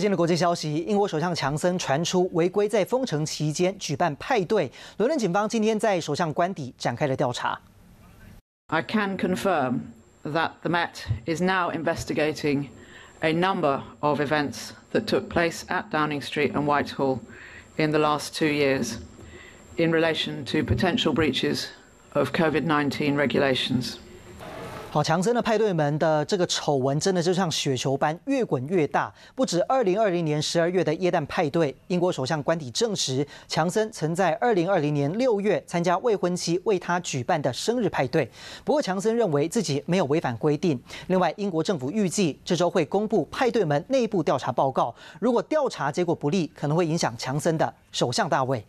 最的国际消息，英国首相强森传出违规在封城期间举办派对，伦敦警方今天在首相官邸展开了调查。I can confirm that the Met is now investigating a number of events that took place at Downing Street and Whitehall in the last two years in relation to potential breaches of COVID-19 regulations. 好，强森的派对门的这个丑闻真的就像雪球般越滚越大。不止2020年12月的耶店派对，英国首相官邸证实，强森曾在2020年6月参加未婚妻为他举办的生日派对。不过，强森认为自己没有违反规定。另外，英国政府预计这周会公布派对门内部调查报告。如果调查结果不利，可能会影响强森的首相大位。